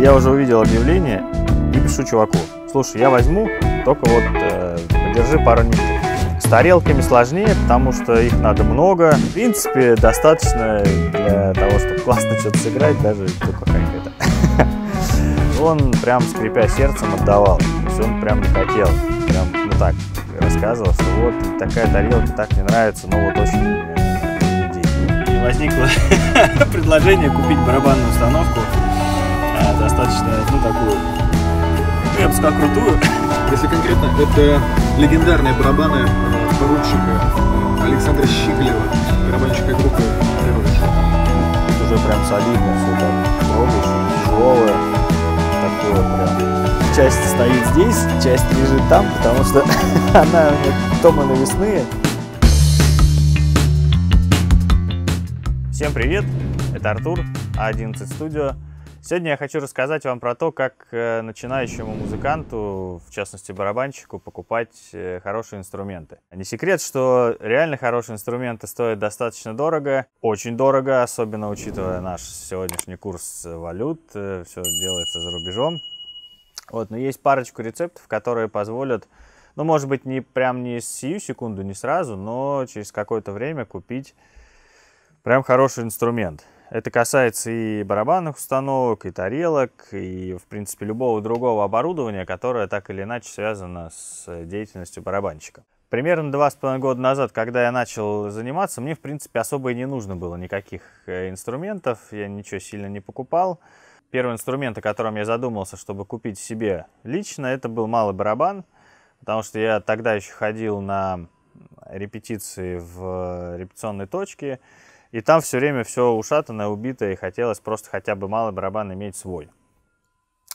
я уже увидел объявление и пишу чуваку, слушай, я возьму, только вот э, подержи пару нитей. С тарелками сложнее, потому что их надо много. В принципе, достаточно для того, чтобы классно что-то сыграть, даже только как то Он прям, скрипя сердцем, отдавал. То есть он прям не хотел. Прям, ну так, рассказывал, что вот такая тарелка так не нравится, но вот очень э, возникло предложение купить барабанную установку а, достаточно, ну, такую, я бы сказал, крутую. Если конкретно, это легендарные барабаны э, поручика Александра Щиглева, барабанщика группы Это уже прям солидно все там, трогаешь, тяжелое, такое прям. Часть стоит здесь, часть лежит там, потому что она тома навесные. Всем привет, это Артур, А11 Studio. Сегодня я хочу рассказать вам про то, как э, начинающему музыканту, в частности барабанщику, покупать э, хорошие инструменты. Не секрет, что реально хорошие инструменты стоят достаточно дорого, очень дорого, особенно учитывая наш сегодняшний курс валют, э, все делается за рубежом. Вот, но есть парочку рецептов, которые позволят, ну, может быть, не прям не сию секунду, не сразу, но через какое-то время купить прям хороший инструмент. Это касается и барабанных установок, и тарелок, и, в принципе, любого другого оборудования, которое так или иначе связано с э, деятельностью барабанщика. Примерно два с половиной года назад, когда я начал заниматься, мне, в принципе, особо и не нужно было никаких э, инструментов, я ничего сильно не покупал. Первый инструмент, о котором я задумался, чтобы купить себе лично, это был малый барабан, потому что я тогда еще ходил на репетиции в э, репетиционной точке, и там все время все ушатанное, убитое, и хотелось просто хотя бы малый барабан иметь свой.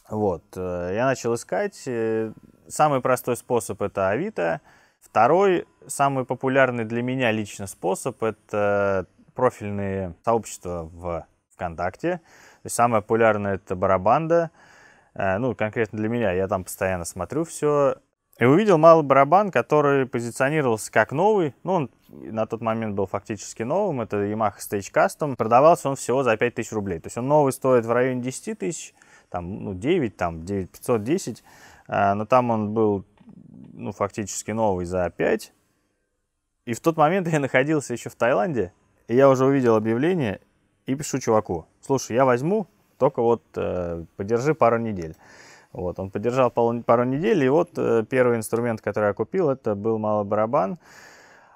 Вот, э, я начал искать. Э, самый простой способ это Авито. Второй, самый популярный для меня лично способ, это профильные сообщества в ВКонтакте. То есть самое популярное это барабанда. Э, ну, конкретно для меня, я там постоянно смотрю все. И увидел малый барабан, который позиционировался как новый. Ну, он на тот момент был фактически новым. Это Yamaha Stage Custom. Продавался он всего за 5000 рублей. То есть он новый стоит в районе 10 тысяч. Там, ну, 9, там, 9, 510. А, но там он был, ну, фактически новый за 5. И в тот момент я находился еще в Таиланде. И я уже увидел объявление и пишу чуваку. Слушай, я возьму, только вот э, подержи пару недель. Вот, он подержал пару недель, и вот э, первый инструмент, который я купил, это был малый барабан.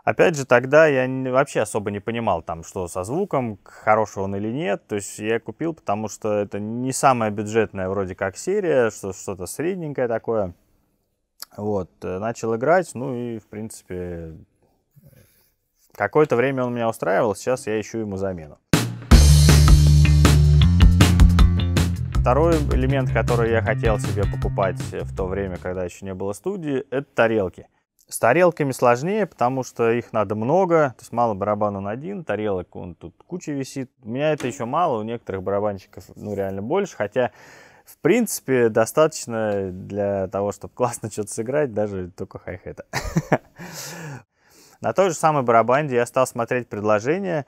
Опять же, тогда я вообще особо не понимал, там, что со звуком, хороший он или нет. То есть я купил, потому что это не самая бюджетная вроде как серия, что что-то средненькое такое. Вот, э, начал играть, ну и, в принципе, э, какое-то время он меня устраивал, сейчас я ищу ему замену. Второй элемент, который я хотел себе покупать в то время, когда еще не было студии, это тарелки. С тарелками сложнее, потому что их надо много, то есть мало барабан он один, тарелок он тут куча висит. У меня это еще мало, у некоторых барабанщиков ну реально больше, хотя в принципе, достаточно для того, чтобы классно что-то сыграть, даже только хай-хета. На той же самой барабанде я стал смотреть предложения,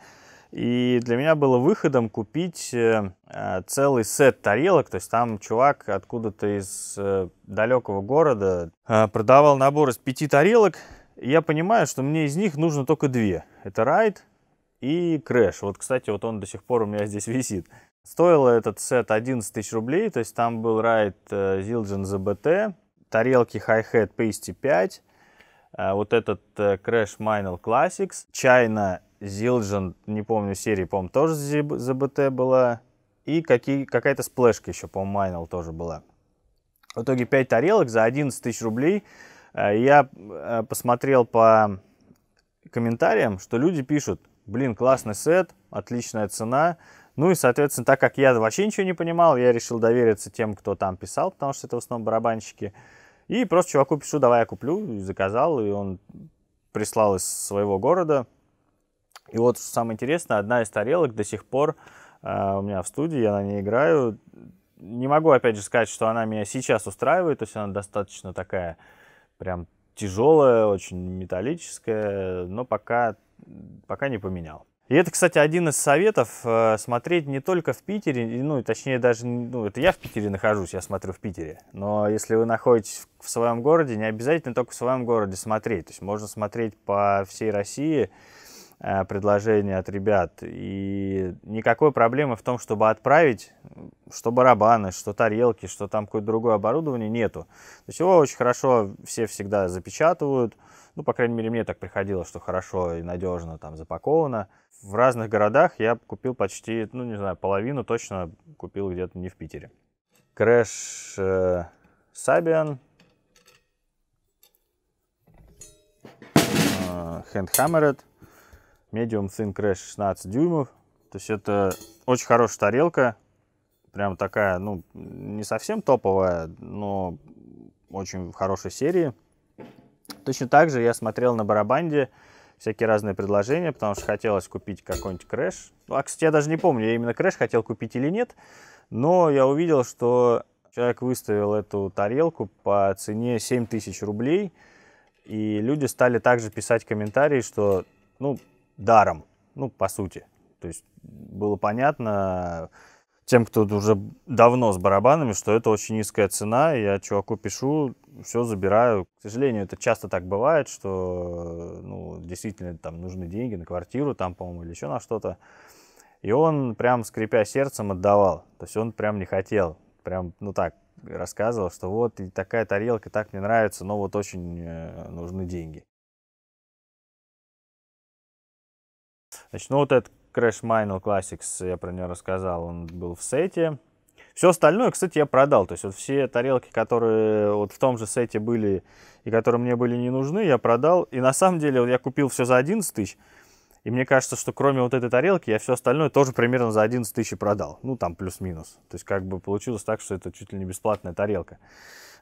и для меня было выходом купить э, э, целый сет тарелок. То есть там чувак откуда-то из э, далекого города продавал набор из пяти тарелок. И я понимаю, что мне из них нужно только две. Это райд и крэш. Вот, кстати, вот он до сих пор у меня здесь висит. Стоило этот сет 11 тысяч рублей, то есть там был райд Zildjian ZBT, тарелки Hi-Hat PST5, вот этот Crash Minel Classics, China Zildjian, не помню, серии, по-моему, тоже ZBT была. И какая-то сплешка еще, по-моему, Майнл тоже была. В итоге 5 тарелок за 11 тысяч рублей. Э, я э, посмотрел по комментариям, что люди пишут, блин, классный сет, отличная цена. Ну и, соответственно, так как я вообще ничего не понимал, я решил довериться тем, кто там писал, потому что это в основном барабанщики. И просто чуваку пишу, давай я куплю, и заказал, и он прислал из своего города. И вот самое интересное, одна из тарелок до сих пор э, у меня в студии, я на ней играю. Не могу, опять же, сказать, что она меня сейчас устраивает, то есть она достаточно такая прям тяжелая, очень металлическая, но пока, пока не поменял. И это, кстати, один из советов э, смотреть не только в Питере, ну, точнее, даже, ну, это я в Питере нахожусь, я смотрю в Питере, но если вы находитесь в своем городе, не обязательно только в своем городе смотреть, то есть можно смотреть по всей России, Э, предложение от ребят. И никакой проблемы в том, чтобы отправить, что барабаны, что тарелки, что там какое-то другое оборудование, нету. То есть его очень хорошо все всегда запечатывают. Ну, по крайней мере, мне так приходилось что хорошо и надежно там запаковано. В разных городах я купил почти, ну, не знаю, половину точно купил где-то не в Питере. Крэш э, Сабиан. Э, Hand Hammered. Medium Thin Crash 16 дюймов. То есть это очень хорошая тарелка. Прям такая, ну, не совсем топовая, но очень хорошей серии. Точно так же я смотрел на барабанде всякие разные предложения, потому что хотелось купить какой-нибудь крэш. Ну, А, кстати, я даже не помню, я именно крэш хотел купить или нет, но я увидел, что человек выставил эту тарелку по цене 7000 рублей, и люди стали также писать комментарии, что, ну, даром, ну, по сути. То есть было понятно тем, кто уже давно с барабанами, что это очень низкая цена, я чуваку пишу, все забираю. К сожалению, это часто так бывает, что ну, действительно там нужны деньги на квартиру, там, по-моему, или еще на что-то. И он прям, скрипя сердцем, отдавал. То есть он прям не хотел. Прям, ну так, рассказывал, что вот и такая тарелка, так мне нравится, но вот очень э, нужны деньги. Значит, ну вот этот Crash Mine Classics, я про него рассказал, он был в сете. Все остальное, кстати, я продал. То есть вот все тарелки, которые вот в том же сете были и которые мне были не нужны, я продал. И на самом деле вот я купил все за 11 тысяч. И мне кажется, что кроме вот этой тарелки я все остальное тоже примерно за 11 тысяч продал. Ну, там плюс-минус. То есть как бы получилось так, что это чуть ли не бесплатная тарелка.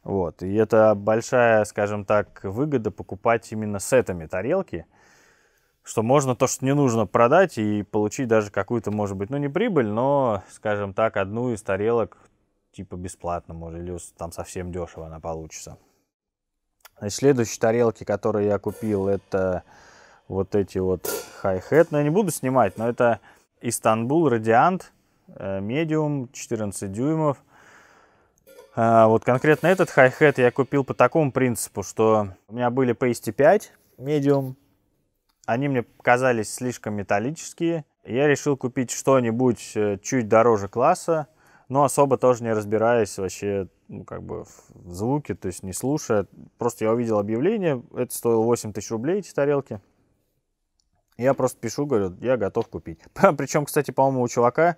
Вот. И это большая, скажем так, выгода покупать именно сетами тарелки – что можно то, что не нужно, продать и получить даже какую-то, может быть, ну не прибыль, но, скажем так, одну из тарелок типа бесплатно, может, или там совсем дешево она получится. Значит, следующие тарелки, которые я купил, это вот эти вот хай-хет. Но ну, я не буду снимать, но это Истанбул Радиант Medium э, 14 дюймов. А, вот конкретно этот хай-хет я купил по такому принципу, что у меня были PST5 Medium они мне показались слишком металлические. Я решил купить что-нибудь э, чуть дороже класса, но особо тоже не разбираясь вообще ну, как бы в звуке, то есть не слушая. Просто я увидел объявление, это стоило 8 тысяч рублей эти тарелки. Я просто пишу, говорю, я готов купить. Причем, кстати, по-моему, у чувака,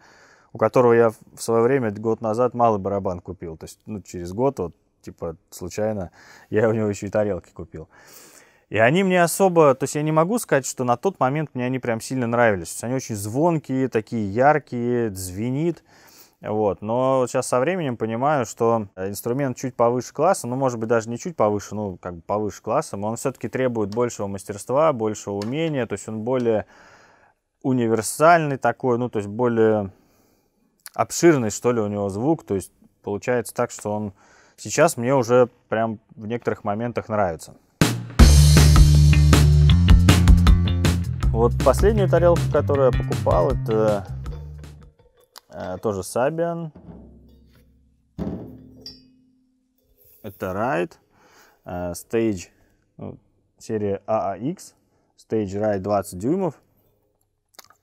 у которого я в свое время, год назад, малый барабан купил. То есть, ну, через год, вот, типа, случайно, я у него еще и тарелки купил. И они мне особо, то есть я не могу сказать, что на тот момент мне они прям сильно нравились. То есть они очень звонкие, такие яркие, звенит. Вот. Но сейчас со временем понимаю, что э, инструмент чуть повыше класса, ну, может быть, даже не чуть повыше, ну, как бы повыше класса, но он все-таки требует большего мастерства, большего умения, то есть он более универсальный такой, ну, то есть более обширный, что ли, у него звук, то есть получается так, что он сейчас мне уже прям в некоторых моментах нравится. Вот последнюю тарелку, которую я покупал, это э, тоже Сабиан. Это Ride. Э, Stage ну, серия AAX. Stage Ride 20 дюймов.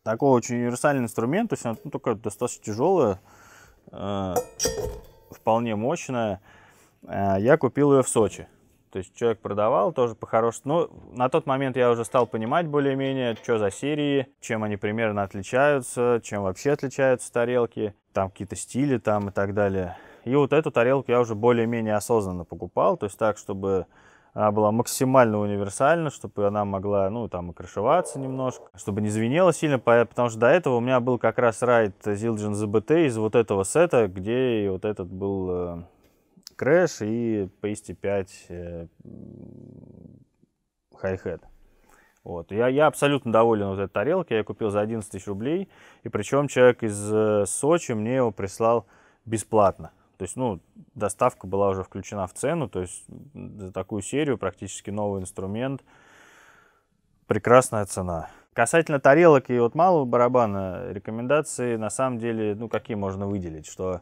Такой очень универсальный инструмент. То есть она ну, только достаточно тяжелая. Э, вполне мощная. Э, я купил ее в Сочи. То есть человек продавал тоже по-хорошему. Ну, на тот момент я уже стал понимать более-менее, что за серии, чем они примерно отличаются, чем вообще отличаются тарелки, там какие-то стили там и так далее. И вот эту тарелку я уже более-менее осознанно покупал, то есть так, чтобы она была максимально универсальна, чтобы она могла, ну, там, и крышеваться немножко, чтобы не звенела сильно, потому что до этого у меня был как раз райд Zildjian ZBT из вот этого сета, где и вот этот был э, крэш и PST 5 э, хай Вот. Я, я абсолютно доволен вот этой тарелкой. Я купил за 11 тысяч рублей. И причем человек из э, Сочи мне его прислал бесплатно. То есть, ну, доставка была уже включена в цену. То есть, за такую серию практически новый инструмент. Прекрасная цена. Касательно тарелок и вот малого барабана, рекомендации на самом деле, ну, какие можно выделить? Что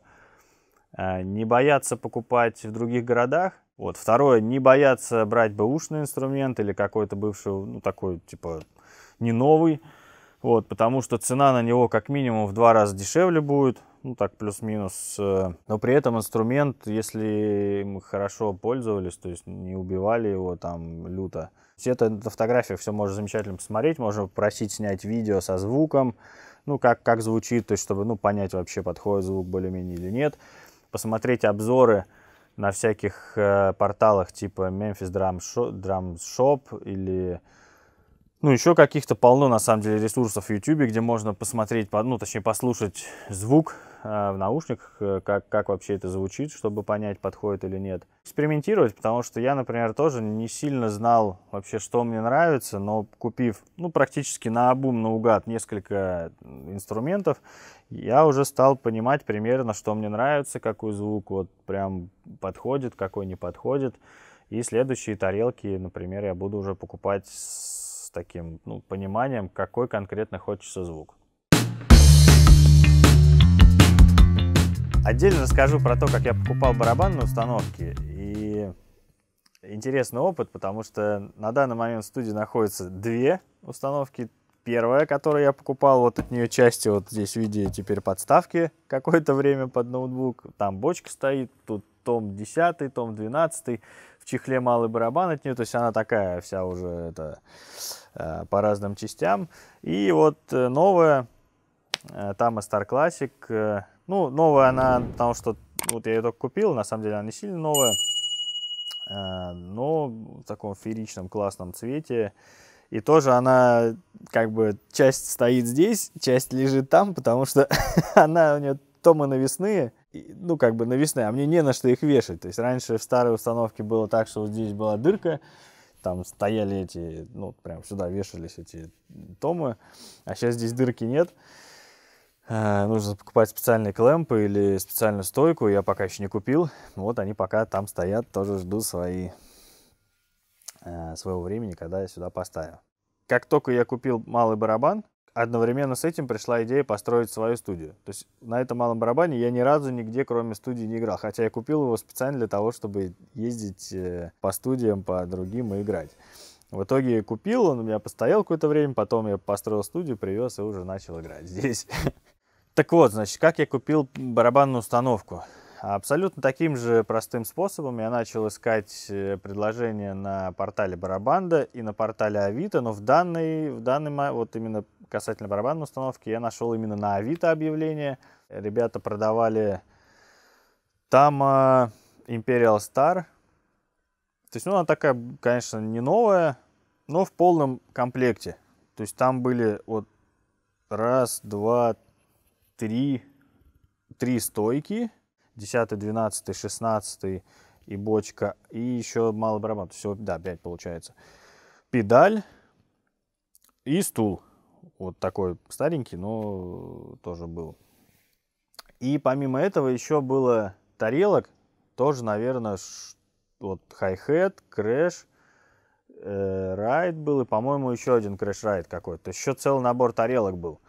а, не бояться покупать в других городах. Вот. Второе, не бояться брать бэушный инструмент или какой-то бывший, ну, такой, типа, не новый. Вот, потому что цена на него как минимум в два раза дешевле будет, ну так плюс-минус. Э, но при этом инструмент, если мы хорошо пользовались, то есть не убивали его там люто. Все это на фотографиях все можно замечательно посмотреть, можно попросить снять видео со звуком, ну как, как звучит, то есть чтобы ну, понять вообще подходит звук более-менее или нет посмотреть обзоры на всяких э, порталах типа Memphis Drum Shop, Drum Shop или ну, еще каких-то полно, на самом деле, ресурсов в YouTube, где можно посмотреть, ну, точнее, послушать звук а, в наушниках, э, как, как вообще это звучит, чтобы понять, подходит или нет. Экспериментировать, потому что я, например, тоже не сильно знал вообще, что мне нравится, но купив, ну, практически на обум, наугад несколько инструментов, я уже стал понимать примерно, что мне нравится, какой звук вот прям подходит, какой не подходит. И следующие тарелки, например, я буду уже покупать с таким ну, пониманием, какой конкретно хочется звук. Отдельно расскажу про то, как я покупал барабанные установки. И интересный опыт, потому что на данный момент в студии находятся две установки. Первая, которую я покупал, вот от нее части, вот здесь в виде теперь подставки какое-то время под ноутбук. Там бочка стоит, тут том 10, том 12, в чехле малый барабан от нее, то есть она такая вся уже это, э, по разным частям. И вот э, новая, э, там Star Classic, ну, новая она, потому что вот я ее только купил, на самом деле она не сильно новая, э, но в таком фееричном классном цвете. И тоже она, как бы, часть стоит здесь, часть лежит там, потому что она у нее томы навесные, ну, как бы навесные, а мне не на что их вешать. То есть раньше в старой установке было так, что здесь была дырка, там стояли эти, ну, прям сюда вешались эти томы, а сейчас здесь дырки нет. Э, нужно покупать специальные клемпы или специальную стойку. Я пока еще не купил. Вот они пока там стоят, тоже жду свои, э, своего времени, когда я сюда поставлю. Как только я купил малый барабан, одновременно с этим пришла идея построить свою студию. То есть на этом малом барабане я ни разу нигде, кроме студии, не играл. Хотя я купил его специально для того, чтобы ездить э, по студиям, по другим и играть. В итоге купил, он у меня постоял какое-то время, потом я построил студию, привез и уже начал играть здесь. Так вот, значит, как я купил барабанную установку. Абсолютно таким же простым способом я начал искать э, предложения на портале Барабанда и на портале Авито, но в данный, в данный вот именно касательно барабанной установки, я нашел именно на Авито объявление. Ребята продавали там ä, э, Imperial Star. То есть, ну, она такая, конечно, не новая, но в полном комплекте. То есть, там были вот раз, два, три три стойки, 10, 12, 16 и бочка, и еще малый барабан, всего, да, 5 получается. Педаль и стул, вот такой старенький, но тоже был. И помимо этого еще было тарелок, тоже, наверное, вот хай-хет, крэш, э, райд был, и, по-моему, еще один крэш-райд какой-то. То еще целый набор тарелок был.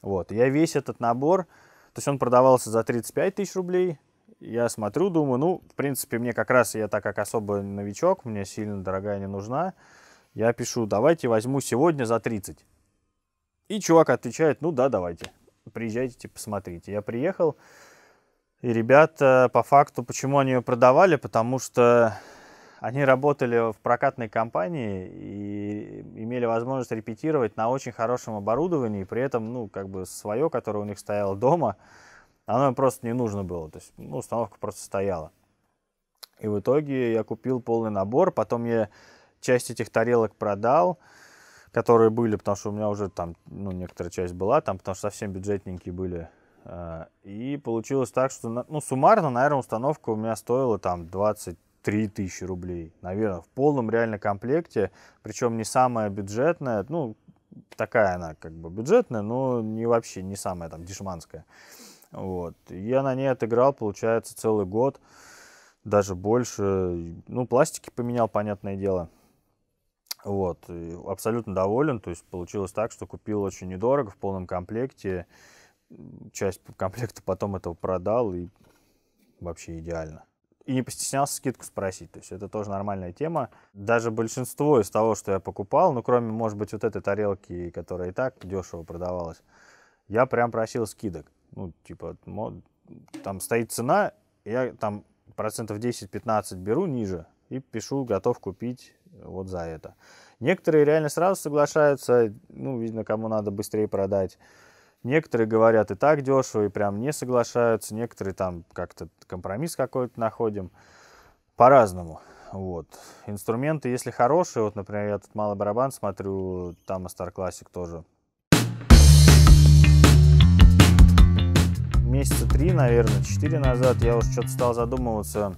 Вот, я весь этот набор, то есть он продавался за 35 тысяч рублей, я смотрю, думаю, ну, в принципе, мне как раз, я так как особо новичок, мне сильно дорогая не нужна, я пишу, давайте возьму сегодня за 30. И чувак отвечает, ну да, давайте, приезжайте, типа, смотрите. Я приехал, и ребята, по факту, почему они ее продавали, потому что они работали в прокатной компании и имели возможность репетировать на очень хорошем оборудовании, при этом, ну, как бы свое, которое у них стояло дома, оно им просто не нужно было. То есть, ну, установка просто стояла. И в итоге я купил полный набор, потом я часть этих тарелок продал, которые были, потому что у меня уже там, ну, некоторая часть была, там, потому что совсем бюджетненькие были. А, и получилось так, что, ну, суммарно, наверное, установка у меня стоила там 20 3000 рублей, наверное, в полном реально комплекте, причем не самая бюджетная, ну, такая она как бы бюджетная, но не вообще не самая там дешманская. Вот. Я на ней отыграл, получается, целый год, даже больше. Ну, пластики поменял, понятное дело. Вот. И абсолютно доволен. То есть получилось так, что купил очень недорого, в полном комплекте. Часть комплекта потом этого продал и вообще идеально и не постеснялся скидку спросить. То есть это тоже нормальная тема. Даже большинство из того, что я покупал, ну кроме, может быть, вот этой тарелки, которая и так дешево продавалась, я прям просил скидок. Ну, типа, там стоит цена, я там процентов 10-15 беру ниже и пишу, готов купить вот за это. Некоторые реально сразу соглашаются, ну, видно, кому надо быстрее продать. Некоторые говорят и так дешево, и прям не соглашаются. Некоторые там как-то компромисс какой-то находим. По-разному. Вот. Инструменты, если хорошие, вот, например, я тут малый барабан смотрю, там Star Classic тоже. Месяца три, наверное, четыре назад я уже что-то стал задумываться,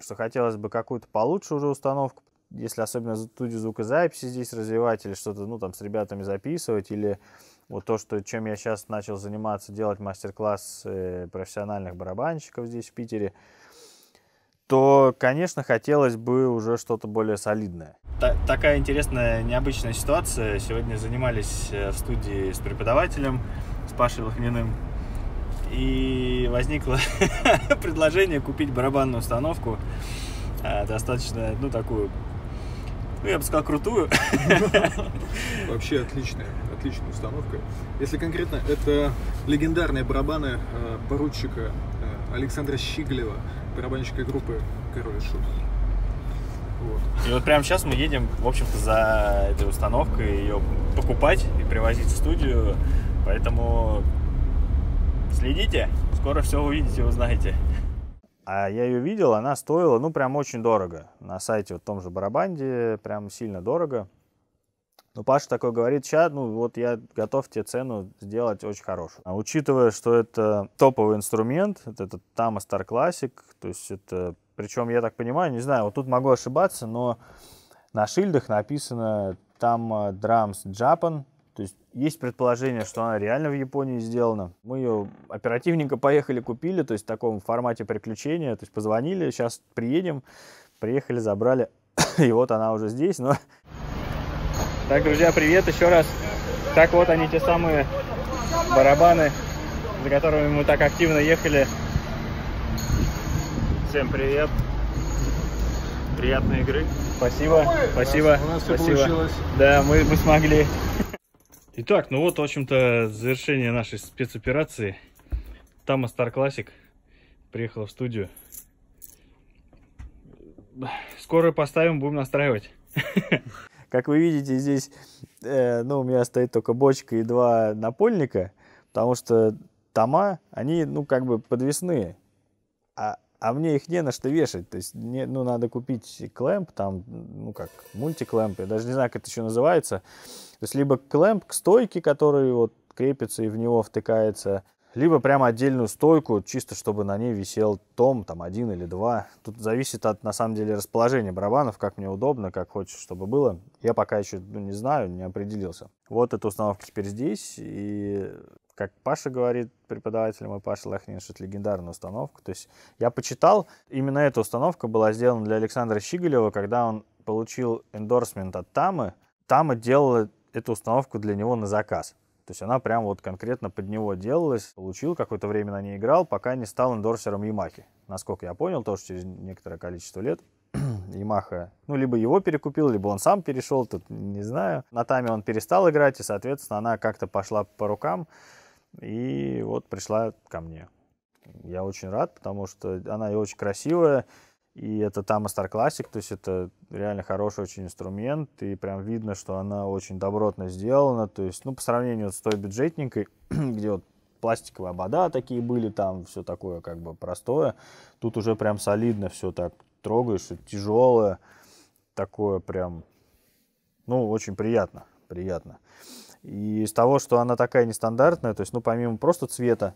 что хотелось бы какую-то получше уже установку, если особенно студию звукозаписи здесь развивать или что-то, ну, там, с ребятами записывать, или вот то, что, чем я сейчас начал заниматься, делать мастер-класс э, профессиональных барабанщиков здесь, в Питере, то, конечно, хотелось бы уже что-то более солидное. Т такая интересная, необычная ситуация. Сегодня занимались э, в студии с преподавателем, с Пашей Лохминым. И возникло предложение купить барабанную установку, э, достаточно, ну, такую ну, я бы сказал, крутую. Вообще отличная отличной установкой. Если конкретно, это легендарные барабаны э, поручика э, Александра Щиглева, барабанщика группы «Король Шут». Вот. И вот прямо сейчас мы едем, в общем-то, за этой установкой ее покупать и привозить в студию. Поэтому следите, скоро все увидите, узнаете. А я ее видел, она стоила, ну, прям очень дорого. На сайте в том же Барабанде прям сильно дорого. Но ну, Паша такой говорит, сейчас, ну вот я готов тебе цену сделать очень хорошую. А учитывая, что это топовый инструмент, это, это Tama Star Classic, то есть это, причем я так понимаю, не знаю, вот тут могу ошибаться, но на шильдах написано там Drums Japan, то есть есть предположение, что она реально в Японии сделана. Мы ее оперативненько поехали купили, то есть в таком формате приключения, то есть позвонили, сейчас приедем, приехали, забрали, и вот она уже здесь, но так, друзья, привет еще раз. Так вот они, те самые барабаны, за которыми мы так активно ехали. Всем привет. Приятной игры. Спасибо, спасибо. У нас спасибо. получилось. Да, мы, мы смогли. Итак, ну вот, в общем-то, завершение нашей спецоперации. Тама Стар-Классик приехала в студию. Скоро поставим, будем настраивать. Как вы видите, здесь э, ну, у меня стоит только бочка и два напольника, потому что тома, они, ну, как бы подвесные. А, а мне их не на что вешать. То есть, не, ну, надо купить клемп там, ну, как, мультиклэмп, я даже не знаю, как это еще называется. То есть, либо клемп к стойке, который вот крепится и в него втыкается либо прямо отдельную стойку, чисто чтобы на ней висел том, там один или два. Тут зависит от, на самом деле, расположения барабанов, как мне удобно, как хочешь, чтобы было. Я пока еще ну, не знаю, не определился. Вот эта установка теперь здесь, и как Паша говорит, преподаватель мой Паша Лохнинш, это легендарная установка. То есть я почитал, именно эта установка была сделана для Александра Щиголева, когда он получил эндорсмент от Тамы. Тама делала эту установку для него на заказ. То есть она прям вот конкретно под него делалась. Получил, какое-то время на ней играл, пока не стал эндорсером Ямахи. Насколько я понял, тоже через некоторое количество лет Ямаха. ну, либо его перекупил, либо он сам перешел, тут не знаю. На Таме он перестал играть, и, соответственно, она как-то пошла по рукам, и вот пришла ко мне. Я очень рад, потому что она и очень красивая, и это там Star Classic, то есть это реально хороший очень инструмент, и прям видно, что она очень добротно сделана, то есть, ну, по сравнению вот с той бюджетненькой, где вот пластиковые обода такие были, там все такое как бы простое, тут уже прям солидно все так трогаешь, тяжелое, такое прям, ну, очень приятно, приятно. И из того, что она такая нестандартная, то есть, ну, помимо просто цвета,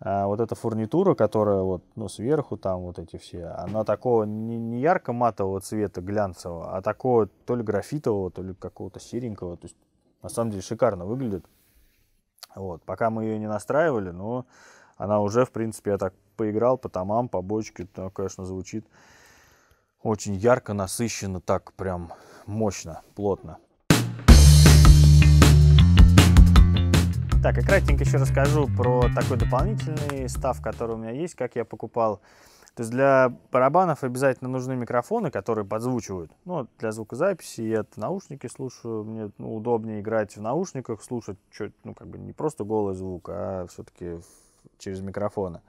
а вот эта фурнитура, которая вот, ну, сверху там вот эти все, она такого не, не ярко-матового цвета глянцевого, а такого то ли графитового, то ли какого-то серенького. То есть, на самом деле, шикарно выглядит. Вот, пока мы ее не настраивали, но она уже, в принципе, я так поиграл по томам, по бочке, то конечно, звучит очень ярко, насыщенно, так прям мощно, плотно. Так, и кратенько еще расскажу про такой дополнительный став, который у меня есть, как я покупал. То есть для барабанов обязательно нужны микрофоны, которые подзвучивают. Ну, для звукозаписи я это наушники слушаю, мне ну, удобнее играть в наушниках, слушать чуть, ну, как бы не просто голый звук, а все-таки через микрофоны.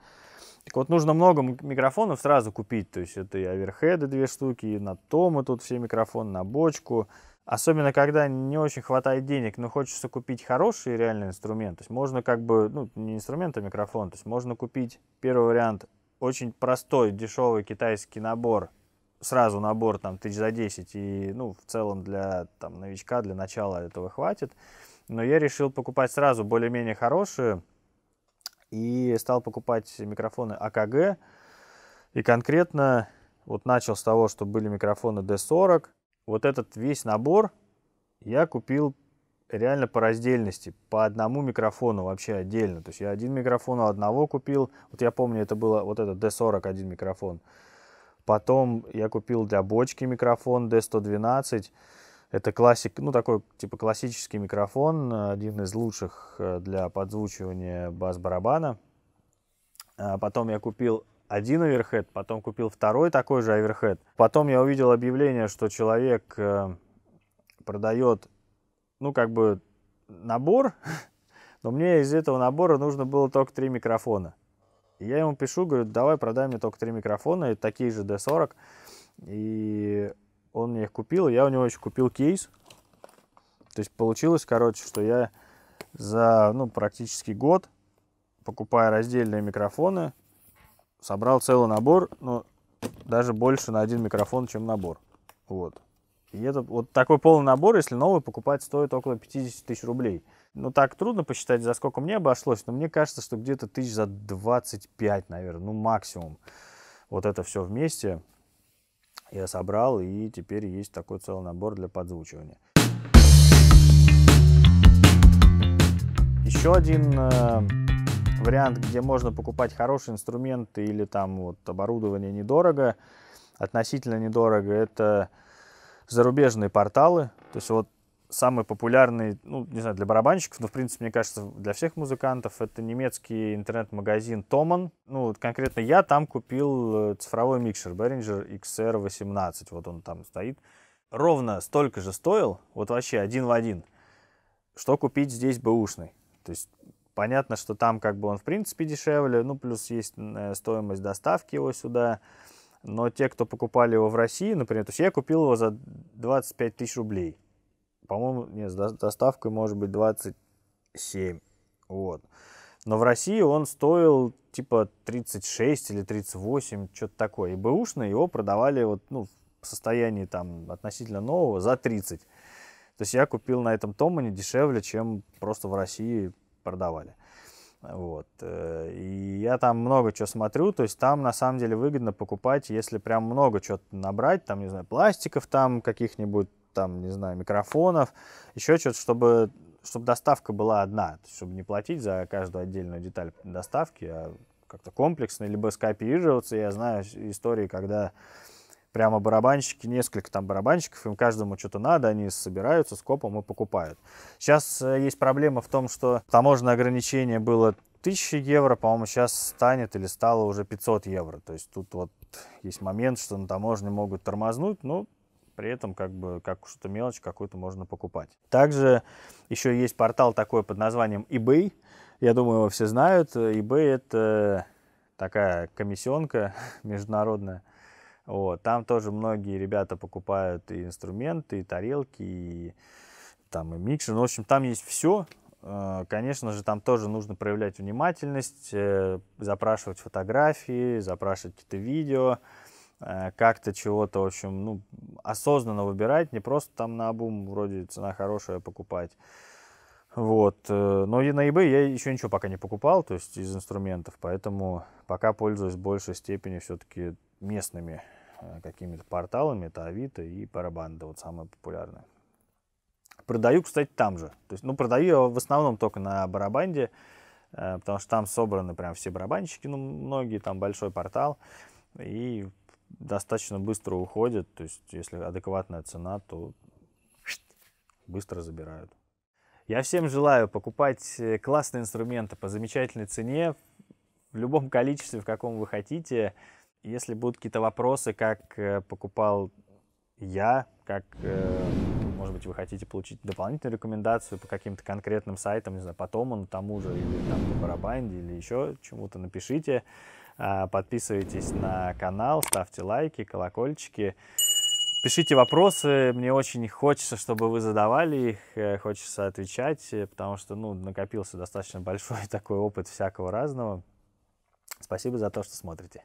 Так вот, нужно много микрофонов сразу купить, то есть это и оверхеды две штуки, и на том и тут все микрофоны, на бочку, Особенно, когда не очень хватает денег, но хочется купить хороший реальный инструмент. То есть можно как бы, ну, не инструмент, а микрофон. То есть можно купить, первый вариант, очень простой, дешевый китайский набор. Сразу набор там тысяч за 10. И, ну, в целом для там, новичка, для начала этого хватит. Но я решил покупать сразу более-менее хорошие. И стал покупать микрофоны АКГ. И конкретно вот начал с того, что были микрофоны D40 вот этот весь набор я купил реально по раздельности, по одному микрофону вообще отдельно. То есть я один микрофон у одного купил. Вот я помню, это было вот этот D40 один микрофон. Потом я купил для бочки микрофон D112. Это классик, ну такой типа классический микрофон, один из лучших э, для подзвучивания бас-барабана. А потом я купил один оверхед, потом купил второй такой же оверхед. Потом я увидел объявление, что человек э, продает, ну, как бы набор, но мне из этого набора нужно было только три микрофона. И я ему пишу, говорю, давай продай мне только три микрофона, и такие же D40. И он мне их купил, я у него еще купил кейс. То есть получилось, короче, что я за ну, практически год, покупая раздельные микрофоны, собрал целый набор, но даже больше на один микрофон, чем набор. Вот. И это вот такой полный набор, если новый покупать, стоит около 50 тысяч рублей. Ну, так трудно посчитать, за сколько мне обошлось, но мне кажется, что где-то тысяч за 25, наверное, ну, максимум. Вот это все вместе я собрал, и теперь есть такой целый набор для подзвучивания. Еще один э, вариант, где можно покупать хороший инструмент или там вот оборудование недорого, относительно недорого, это зарубежные порталы. То есть вот самый популярный, ну, не знаю, для барабанщиков, но, в принципе, мне кажется, для всех музыкантов, это немецкий интернет-магазин Томан. Ну, вот конкретно я там купил э, цифровой микшер Behringer XR18, вот он там стоит. Ровно столько же стоил, вот вообще один в один, что купить здесь бэушный. То есть Понятно, что там как бы он в принципе дешевле, ну плюс есть э, стоимость доставки его сюда. Но те, кто покупали его в России, например, то есть я купил его за 25 тысяч рублей. По-моему, нет, с доставкой может быть 27. Вот. Но в России он стоил типа 36 или 38, что-то такое. И бэушный его продавали вот, ну, в состоянии там относительно нового за 30. То есть я купил на этом Томане дешевле, чем просто в России продавали. Вот. Э, и я там много чего смотрю, то есть там на самом деле выгодно покупать, если прям много чего набрать, там, не знаю, пластиков там каких-нибудь, там, не знаю, микрофонов, еще что-то, чтобы, чтобы доставка была одна, чтобы не платить за каждую отдельную деталь доставки, а как-то комплексно, либо скопироваться. Я знаю истории, когда прямо барабанщики, несколько там барабанщиков, им каждому что-то надо, они собираются с копом и покупают. Сейчас э, есть проблема в том, что таможенное ограничение было 1000 евро, по-моему, сейчас станет или стало уже 500 евро. То есть тут вот есть момент, что на таможне могут тормознуть, но при этом как бы как что-то мелочь какую-то можно покупать. Также еще есть портал такой под названием eBay. Я думаю, его все знают. Э, eBay это такая комиссионка международная, вот. Там тоже многие ребята покупают и инструменты, и тарелки, и там и микшер. Ну, в общем, там есть все. Э, конечно же, там тоже нужно проявлять внимательность, э, запрашивать фотографии, запрашивать какие-то видео, э, как-то чего-то, в общем, ну, осознанно выбирать, не просто там на обум вроде цена хорошая покупать. Вот. Но и на eBay я еще ничего пока не покупал, то есть из инструментов, поэтому пока пользуюсь в большей степени все-таки местными э, какими-то порталами, это Авито и Парабанда, вот самое популярное. Продаю, кстати, там же. То есть, ну, продаю я в основном только на барабанде, э, потому что там собраны прям все барабанщики, ну, многие, там большой портал, и достаточно быстро уходят, то есть, если адекватная цена, то быстро забирают. Я всем желаю покупать э, классные инструменты по замечательной цене, в любом количестве, в каком вы хотите, если будут какие-то вопросы, как э, покупал я, как, э, может быть, вы хотите получить дополнительную рекомендацию по каким-то конкретным сайтам, не знаю, по тому, тому же, или там по барабанде, или еще чему-то, напишите. А, подписывайтесь на канал, ставьте лайки, колокольчики. Пишите вопросы, мне очень хочется, чтобы вы задавали их, э, хочется отвечать, потому что, ну, накопился достаточно большой такой опыт всякого разного. Спасибо за то, что смотрите.